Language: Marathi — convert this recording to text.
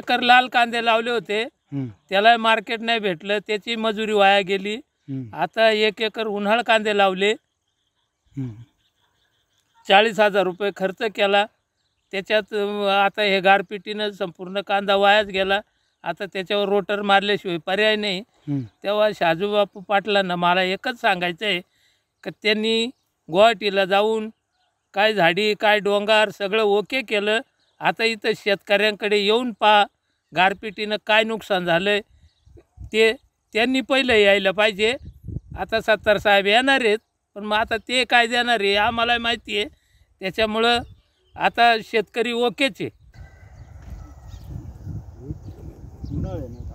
एकर लाल कांदे लावले होते त्याला मार्केट नाही भेटलं त्याची मजुरी वाया गेली आता एक एकर उन्हाळ कांदे लावले चाळीस हजार रुपये खर्च केला त्याच्यात आता हे गारपिटीनं संपूर्ण कांदा वायाच गेला आता त्याच्यावर रोटर मारल्याशिवाय पर्याय नाही तेव्हा शाजूबापू पाटलांना मला एकच सांगायचं आहे की त्यांनी गुवाहाटीला जाऊन काय झाडी काय डोंगर सगळं ओके केलं आता इथं शेतकऱ्यांकडे येऊन पहा गारपिटीनं काय नुकसान झालं आहे ते त्यांनी पहिलं यायला पाहिजे आता सत्तार साहेब येणार आहेत पण मग आता ते काय देणार आहे आम्हाला माहिती आहे त्याच्यामुळं आता शेतकरी ओकेच आहे